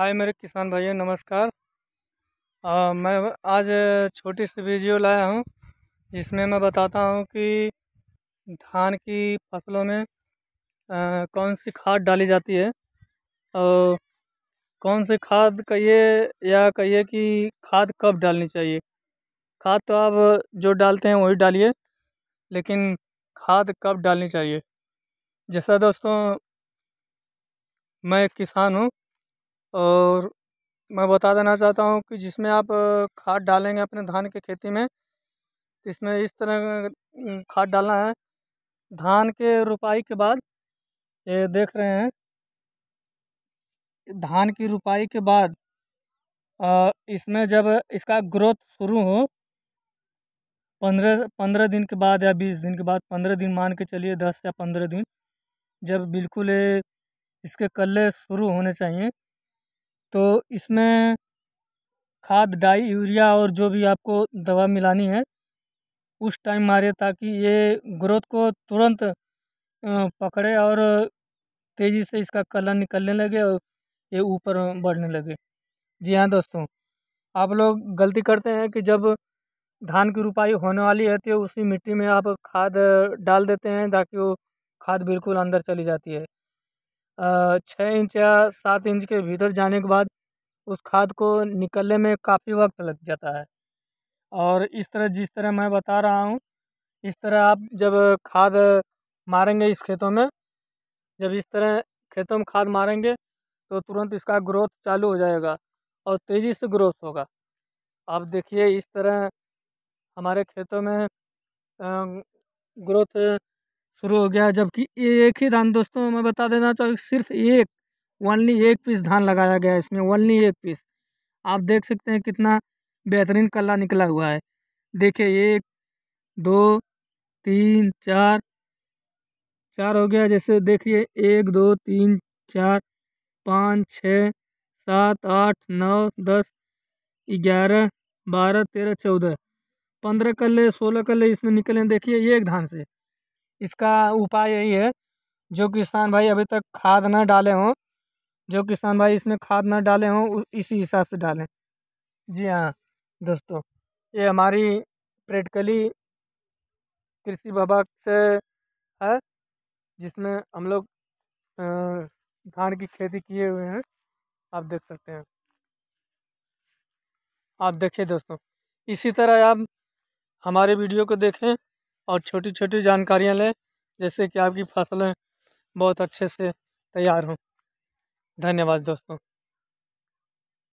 हाय मेरे किसान भाइयों नमस्कार आ, मैं आज छोटी सी वीडियो लाया हूँ जिसमें मैं बताता हूँ कि धान की फसलों में आ, कौन सी खाद डाली जाती है और कौन सी खाद कहिए या कहिए कि खाद कब डालनी चाहिए खाद तो आप जो डालते हैं वही डालिए लेकिन खाद कब डालनी चाहिए जैसा दोस्तों मैं एक किसान हूँ और मैं बता देना चाहता हूँ कि जिसमें आप खाद डालेंगे अपने धान के खेती में इसमें इस तरह खाद डालना है धान के रुपाई के बाद ये देख रहे हैं धान की रुपाई के बाद इसमें जब इसका ग्रोथ शुरू हो पंद्रह पंद्रह दिन के बाद या बीस दिन के बाद पंद्रह दिन मान के चलिए दस या पंद्रह दिन जब बिल्कुल इसके कल्ले शुरू होने चाहिए तो इसमें खाद डाई यूरिया और जो भी आपको दवा मिलानी है उस टाइम मारे ताकि ये ग्रोथ को तुरंत पकड़े और तेज़ी से इसका कलर निकलने लगे और ये ऊपर बढ़ने लगे जी हाँ दोस्तों आप लोग गलती करते हैं कि जब धान की रुपाई होने वाली है तो उसी मिट्टी में आप खाद डाल देते हैं ताकि वो खाद बिल्कुल अंदर चली जाती है छः इंच या सात इंच के भीतर जाने के बाद उस खाद को निकलने में काफ़ी वक्त लग जाता है और इस तरह जिस तरह मैं बता रहा हूँ इस तरह आप जब खाद मारेंगे इस खेतों में जब इस तरह खेतों में खाद मारेंगे तो तुरंत इसका ग्रोथ चालू हो जाएगा और तेज़ी से ग्रोथ होगा आप देखिए इस तरह हमारे खेतों में ग्रोथ शुरू हो गया है जबकि एक ही धान दोस्तों मैं बता देना चाहूँ सिर्फ एक ओनली एक पीस धान लगाया गया है इसमें ओनली एक पीस आप देख सकते हैं कितना बेहतरीन कला निकला हुआ है देखिए एक दो तीन चार चार हो गया जैसे देखिए एक दो तीन चार पाँच छ सात आठ नौ दस ग्यारह बारह तेरह चौदह पंद्रह कल सोलह कल इसमें निकले देखिए एक धान से इसका उपाय यही है जो किसान भाई अभी तक खाद ना डाले हों जो किसान भाई इसमें खाद ना डाले हों इसी हिसाब से डालें जी हाँ दोस्तों ये हमारी प्रैक्टिकली कृषि विभाग से है जिसमें हम लोग धान की खेती किए हुए हैं आप देख सकते हैं आप देखिए दोस्तों इसी तरह आप हमारे वीडियो को देखें और छोटी छोटी जानकारियाँ लें जैसे कि आपकी फसलें बहुत अच्छे से तैयार हों धन्यवाद दोस्तों